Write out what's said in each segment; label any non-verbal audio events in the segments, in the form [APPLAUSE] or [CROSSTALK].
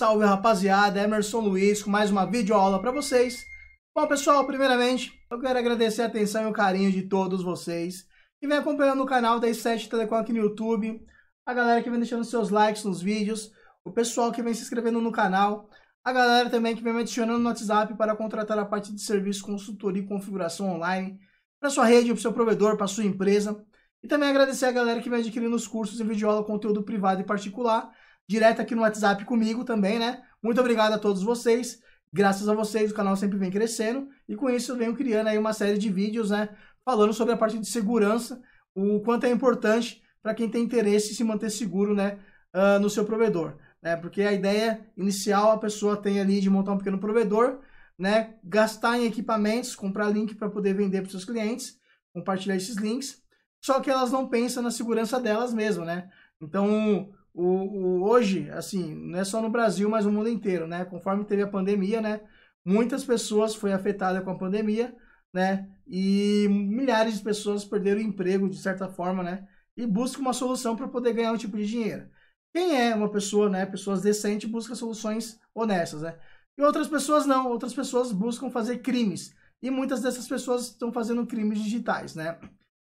Salve rapaziada, Emerson Luiz com mais uma videoaula para vocês. Bom pessoal, primeiramente eu quero agradecer a atenção e o carinho de todos vocês que vem acompanhando o canal da i7 Telecom aqui no YouTube, a galera que vem deixando seus likes nos vídeos, o pessoal que vem se inscrevendo no canal, a galera também que vem me adicionando no WhatsApp para contratar a parte de serviço, consultoria e configuração online para sua rede, para o seu provedor, para sua empresa. E também agradecer a galera que vem adquirindo os cursos em videoaula, conteúdo privado e particular direto aqui no WhatsApp comigo também, né? Muito obrigado a todos vocês. Graças a vocês, o canal sempre vem crescendo. E com isso, eu venho criando aí uma série de vídeos, né? Falando sobre a parte de segurança, o quanto é importante para quem tem interesse em se manter seguro, né? Uh, no seu provedor, né? Porque a ideia inicial a pessoa tem ali de montar um pequeno provedor, né? Gastar em equipamentos, comprar link para poder vender para seus clientes, compartilhar esses links. Só que elas não pensam na segurança delas mesmo, né? Então, o, o, hoje, assim, não é só no Brasil, mas no mundo inteiro, né? Conforme teve a pandemia, né? Muitas pessoas foram afetadas com a pandemia, né? E milhares de pessoas perderam o emprego, de certa forma, né? E buscam uma solução para poder ganhar um tipo de dinheiro. Quem é uma pessoa, né? Pessoas decentes busca soluções honestas, né? E outras pessoas não. Outras pessoas buscam fazer crimes. E muitas dessas pessoas estão fazendo crimes digitais, né?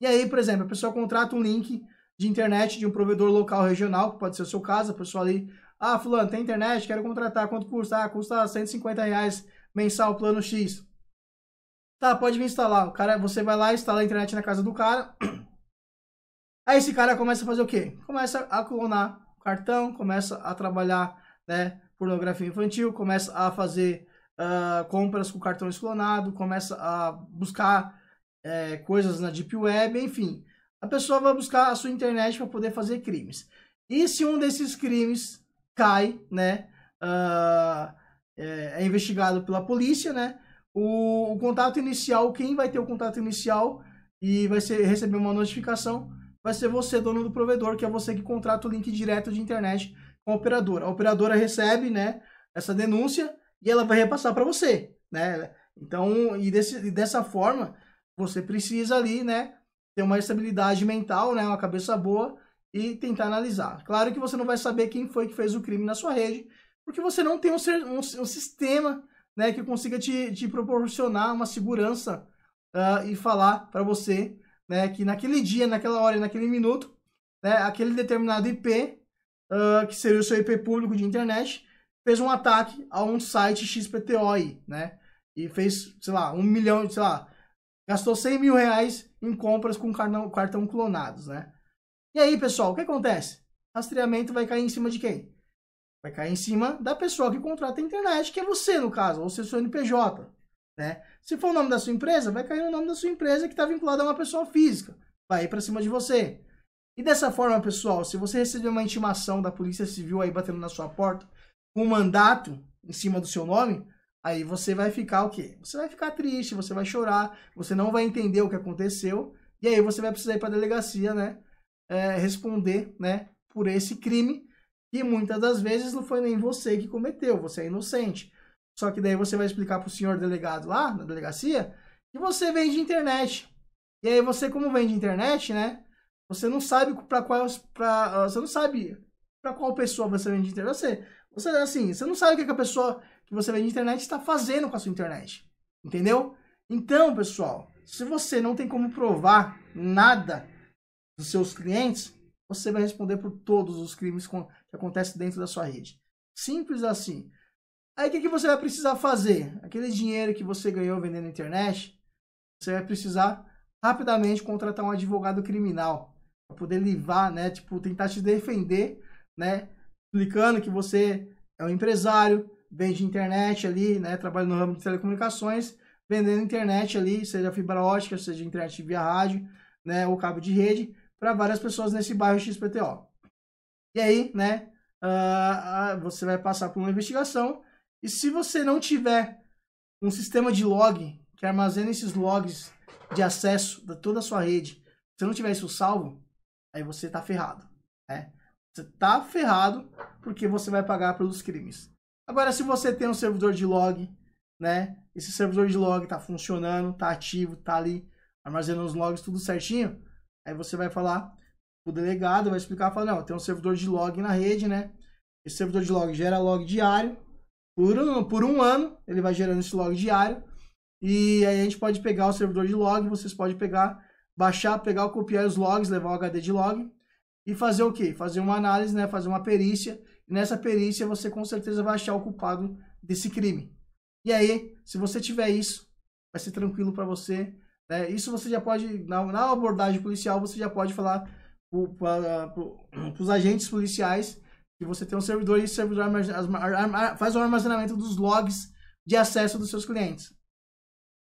E aí, por exemplo, a pessoa contrata um link de internet de um provedor local regional, que pode ser o seu caso, a pessoa ali, ah, fulano, tem internet, quero contratar, quanto custa? Ah, custa 150 reais mensal, plano X. Tá, pode me instalar. O cara, você vai lá, instala a internet na casa do cara. [CLEARS THROAT] Aí esse cara começa a fazer o quê? Começa a clonar o cartão, começa a trabalhar, né, pornografia infantil, começa a fazer uh, compras com cartão clonado, começa a buscar eh, coisas na Deep Web, enfim a pessoa vai buscar a sua internet para poder fazer crimes. E se um desses crimes cai, né, uh, é, é, investigado pela polícia, né, o, o, contato inicial, quem vai ter o contato inicial e vai ser, receber uma notificação, vai ser você, dono do provedor, que é você que contrata o link direto de internet com a operadora. A operadora recebe, né, essa denúncia e ela vai repassar para você, né? Então, e, desse, e dessa forma, você precisa ali, né, ter uma estabilidade mental, né, uma cabeça boa e tentar analisar. Claro que você não vai saber quem foi que fez o crime na sua rede, porque você não tem um, um, um sistema né, que consiga te, te proporcionar uma segurança uh, e falar para você né, que naquele dia, naquela hora, naquele minuto, né, aquele determinado IP, uh, ah, que seria o seu IP público de internet, fez um ataque a um site xpto.i, né? E fez, sei lá, um milhão, sei lá, gastou 100 mil reais em compras com cartão, cartão clonados, né? E aí, pessoal, o que acontece? Rastreamento vai cair em cima de quem? Vai cair em cima da pessoa que contrata a internet, que é você, no caso, ou seu NPJ, né? Se for o nome da sua empresa, vai cair no nome da sua empresa que está vinculada a uma pessoa física. Vai ir para cima de você. E dessa forma, pessoal, se você receber uma intimação da Polícia Civil aí batendo na sua porta, um mandato em cima do seu nome, Aí você vai ficar o quê? Você vai ficar triste, você vai chorar, você não vai entender o que aconteceu, e aí você vai precisar ir para a delegacia, né? É, responder, né? Por esse crime, que muitas das vezes não foi nem você que cometeu, você é inocente. Só que daí você vai explicar para o senhor delegado lá na delegacia que você vende internet. E aí você, como vende internet, né? Você não sabe para qual, pra, ah, você não sabe para qual pessoa você vende internet. Você você, assim, você não sabe o que, a pessoa que você vê na internet está fazendo com a sua internet. Entendeu? Então, pessoal, se você não tem como provar nada dos seus clientes, você vai responder por todos os crimes que acontecem dentro da sua rede. Simples assim. Aí o que, que você vai precisar fazer? Aquele dinheiro que você ganhou vendendo na internet, você vai precisar rapidamente contratar um advogado criminal para poder livrar, né? Tipo, tentar te defender, né? explicando que você é um empresário, vende internet ali, né? Trabalha no ramo de telecomunicações, vendendo internet ali, seja fibra ótica, seja internet via rádio, né? Ou cabo de rede, para várias pessoas nesse bairro XPTO. E aí, né? Uh, você vai passar por uma investigação. E se você não tiver um sistema de log que armazena esses logs de acesso da toda a sua rede, se não tiver isso salvo, aí você está ferrado, né? Você tá ferrado porque você vai pagar pelos crimes. Agora, se você tem um servidor de log, né? Esse servidor de log tá funcionando, tá ativo, tá ali armazenando os logs tudo certinho, aí você vai falar o delegado, vai explicar, fala, não, tem um servidor de log na rede, né? Esse servidor de log gera log diário, por um, por um ano ele vai gerando esse log diário, e aí a gente pode pegar o servidor de log, vocês podem pegar, baixar, pegar, copiar os logs, levar o HD de log, e fazer o quê? Fazer uma análise, né? fazer uma perícia. E nessa perícia você com certeza vai achar o culpado desse crime. E aí, se você tiver isso, vai ser tranquilo para você. Né? Isso você já pode, na, na, abordagem policial, você já pode falar para pro, [CLEARS THROAT] os agentes policiais que você tem um servidor e esse servidor faz o armazenamento dos logs de acesso dos seus clientes.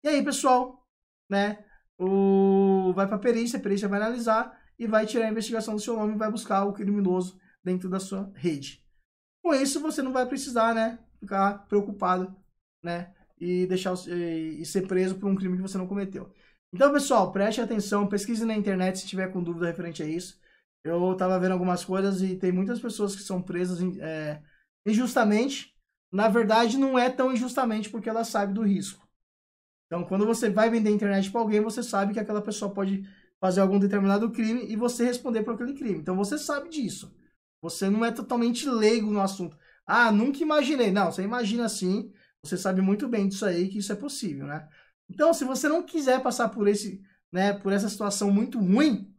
E aí, pessoal, né? O, vai para a perícia, a perícia vai analisar e vai tirar a investigação do seu nome e vai buscar o criminoso dentro da sua rede. Com isso, você não vai precisar, né, ficar preocupado, né, e deixar e ser preso por um crime que você não cometeu. Então, pessoal, preste atenção, pesquise na internet se tiver com dúvida referente a isso. Eu estava vendo algumas coisas e tem muitas pessoas que são presas é, injustamente. Na verdade, não é tão injustamente porque ela sabe do risco. Então, quando você vai vender internet para alguém, você sabe que aquela pessoa pode fazer algum determinado crime e você responder por aquele crime. Então você sabe disso. Você não é totalmente leigo no assunto. Ah, nunca imaginei. Não, você imagina sim. Você sabe muito bem disso aí que isso é possível, né? Então, se você não quiser passar por esse, né, por essa situação muito ruim,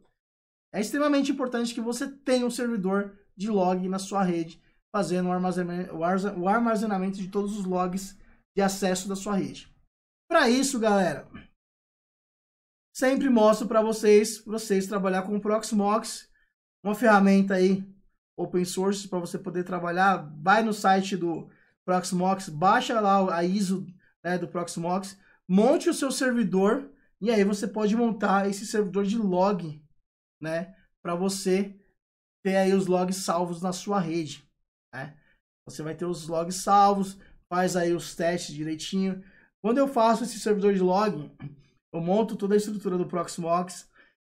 é extremamente importante que você tenha um servidor de log na sua rede, fazendo o armazenamento de todos os logs de acesso da sua rede. Para isso, galera, Sempre mostro para vocês, pra vocês trabalhar com o Proxmox, uma ferramenta aí open source para você poder trabalhar. Vai no site do Proxmox, baixa lá a ISO né, do Proxmox, monte o seu servidor e aí você pode montar esse servidor de log, né, para você ter aí os logs salvos na sua rede, né? Você vai ter os logs salvos, faz aí os testes direitinho. Quando eu faço esse servidor de log, eu monto toda a estrutura do Proxmox,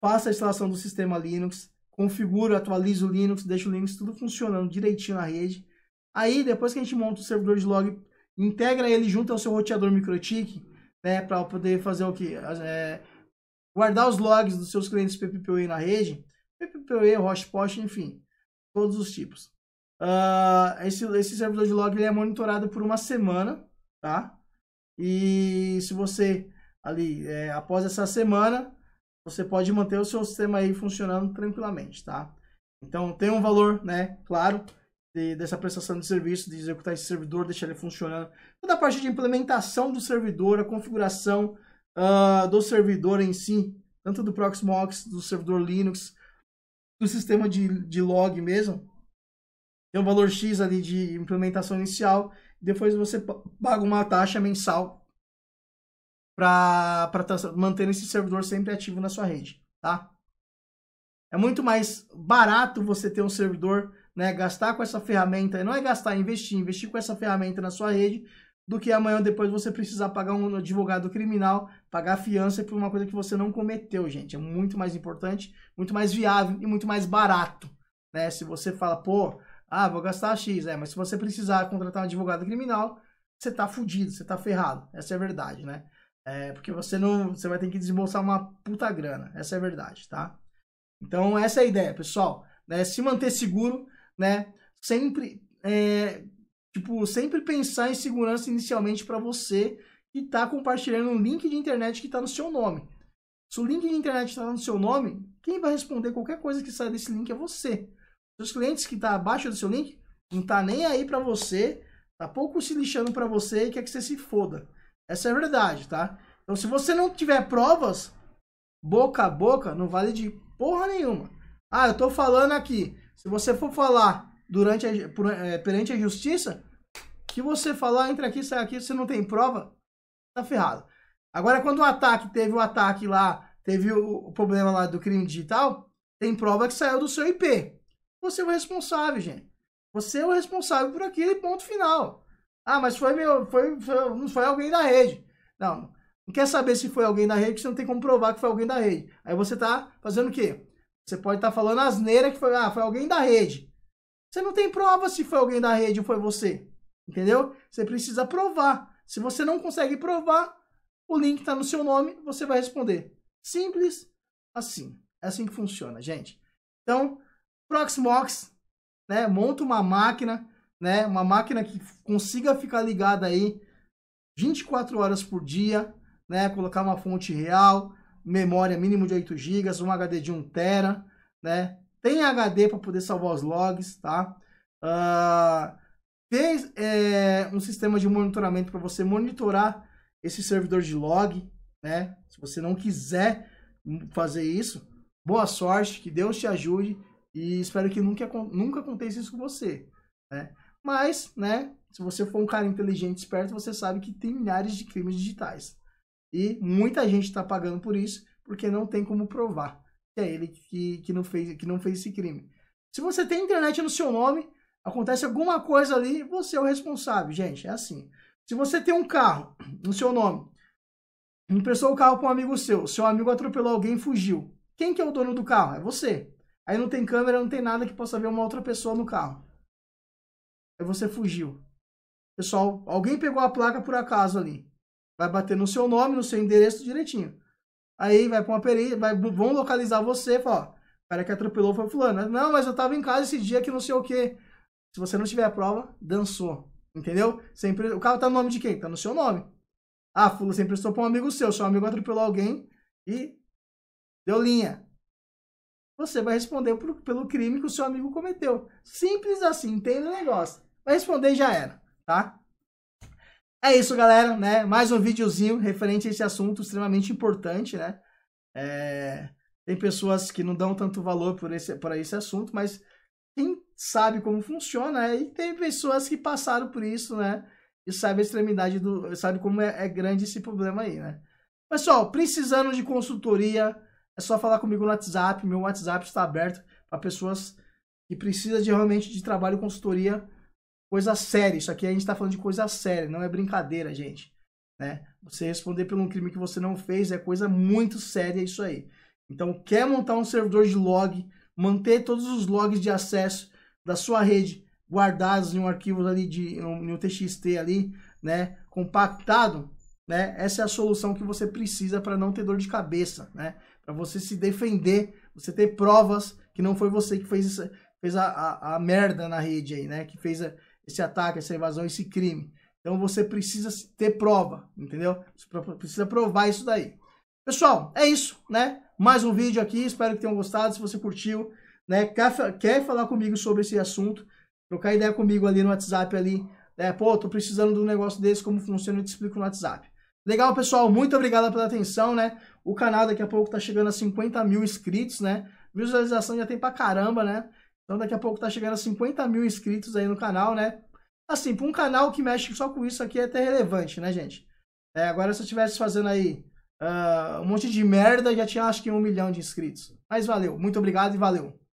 faço a instalação do sistema Linux, configuro, atualizo o Linux, deixo o Linux tudo funcionando direitinho na rede. Aí, depois que a gente monta o servidor de log, integra ele junto ao seu roteador MikroTik, né, para poder fazer o que? É, guardar os logs dos seus clientes PPPoE na rede, PPPoE, Hotspot, enfim, todos os tipos. Uh, esse, esse servidor de log ele é monitorado por uma semana, tá? E se você ali é, após essa semana, você pode manter o seu sistema aí funcionando tranquilamente, tá? Então tem um valor, né, claro, de, dessa prestação de serviço, de executar esse servidor, deixar ele funcionando. Toda a parte de implementação do servidor, a configuração uh, do servidor em si, tanto do Proxmox, do servidor Linux, do sistema de, de log mesmo, tem um valor X ali de implementação inicial, depois você paga uma taxa mensal para manter esse servidor sempre ativo na sua rede, tá? É muito mais barato você ter um servidor, né, gastar com essa ferramenta, não é gastar, é investir, investir com essa ferramenta na sua rede, do que amanhã depois você precisar pagar um advogado criminal, pagar fiança por uma coisa que você não cometeu, gente. É muito mais importante, muito mais viável e muito mais barato, né? Se você fala, pô, ah, vou gastar X, é, mas se você precisar contratar um advogado criminal, você tá fudido, você tá ferrado. Essa é a verdade, né? É, porque você não. Você vai ter que desembolsar uma puta grana. Essa é a verdade, tá? Então, essa é a ideia, pessoal. Né? Se manter seguro, né? Sempre. É, tipo, sempre pensar em segurança inicialmente para você que está compartilhando um link de internet que está no seu nome. Se o link de internet está no seu nome, quem vai responder qualquer coisa que sai desse link é você. Seus clientes que está abaixo do seu link não tá nem aí para você, tá pouco se lixando para você e quer que você se foda. Essa é a verdade, tá? Então, se você não tiver provas, boca a boca, não vale de porra nenhuma. Ah, eu tô falando aqui. Se você for falar durante a, por, é, perante a justiça, que você falar, entra aqui, sai aqui, você não tem prova, tá ferrado. Agora, quando o ataque, teve o ataque lá, teve o, o problema lá do crime digital, tem prova que saiu do seu IP. Você é o responsável, gente. Você é o responsável por aquele ponto final. Ah, mas foi meu, foi, foi, não foi alguém da rede. Não, não quer saber se foi alguém da rede, porque você não tem como provar que foi alguém da rede. Aí você tá fazendo o quê? Você pode estar tá falando asneira que foi, ah, foi alguém da rede. Você não tem prova se foi alguém da rede ou foi você. Entendeu? Você precisa provar. Se você não consegue provar, o link está no seu nome, você vai responder. Simples assim. É assim que funciona, gente. Então, Proxmox, né? Monta uma máquina né? Uma máquina que consiga ficar ligada aí 24 horas por dia, né? Colocar uma fonte real, memória mínimo de 8 GB, um HD de 1 TB, né? Tem HD para poder salvar os logs, tá? Uh, tem é, um sistema de monitoramento para você monitorar esse servidor de log, né? Se você não quiser fazer isso, boa sorte, que Deus te ajude e espero que nunca, nunca aconteça isso com você, né? Mas, né, se você for um cara inteligente, esperto, você sabe que tem milhares de crimes digitais. E muita gente está pagando por isso, porque não tem como provar que é ele que, que, não fez, que não fez esse crime. Se você tem internet no seu nome, acontece alguma coisa ali, você é o responsável, gente. É assim. Se você tem um carro no seu nome, emprestou o carro para um amigo seu, seu amigo atropelou alguém e fugiu. Quem que é o dono do carro? É você. Aí não tem câmera, não tem nada que possa ver uma outra pessoa no carro. Aí você fugiu. Pessoal, alguém pegou a placa por acaso ali. Vai bater no seu nome, no seu endereço direitinho. Aí vai para uma perícia, vai, vão localizar você e falar, ó, o cara que atropelou foi fulano. Não, mas eu tava em casa esse dia que não sei o quê. Se você não tiver a prova, dançou. Entendeu? Sempre, o carro tá no nome de quem? Tá no seu nome. Ah, fulano, você emprestou pra um amigo seu. Seu amigo atropelou alguém e deu linha. Você vai responder por, pelo crime que o seu amigo cometeu. Simples assim, entende o negócio. Vai responder já era, tá? É isso, galera, né? Mais um videozinho referente a esse assunto extremamente importante, né? É... Tem pessoas que não dão tanto valor por esse, por esse assunto, mas quem sabe como funciona né? e tem pessoas que passaram por isso, né? E sabe a extremidade do, sabe como é, é grande esse problema aí, né? Pessoal, precisando de consultoria, é só falar comigo no WhatsApp. Meu WhatsApp está aberto para pessoas que precisam de realmente de trabalho e consultoria coisa séria. Isso aqui a gente está falando de coisa séria, não é brincadeira, gente. Né? Você responder por um crime que você não fez é coisa muito séria isso aí. Então, quer montar um servidor de log, manter todos os logs de acesso da sua rede guardados em um arquivo ali de um, um TXT ali, né, compactado, né? Essa é a solução que você precisa para não ter dor de cabeça, né? Para você se defender, você ter provas que não foi você que fez, fez a, a, a merda na rede aí, né? Que fez a, esse ataque, essa invasão, esse crime. Então você precisa ter prova, entendeu? Você precisa provar isso daí. Pessoal, é isso, né? Mais um vídeo aqui, espero que tenham gostado. Se você curtiu, né, quer falar comigo sobre esse assunto, trocar ideia comigo ali no WhatsApp ali, né? Pô, tô precisando de um negócio desse, como funciona, eu te explico no WhatsApp. Legal, pessoal, muito obrigado pela atenção, né? O canal daqui a pouco tá chegando a 50 mil inscritos, né? Visualização já tem pra caramba, né? Então daqui a pouco tá chegando a 50 mil inscritos aí no canal, né? Assim, para um canal que mexe só com isso aqui é até relevante, né, gente? É, agora se eu estivesse fazendo aí uh, um monte de merda, já tinha acho que um milhão de inscritos. Mas valeu, muito obrigado e valeu.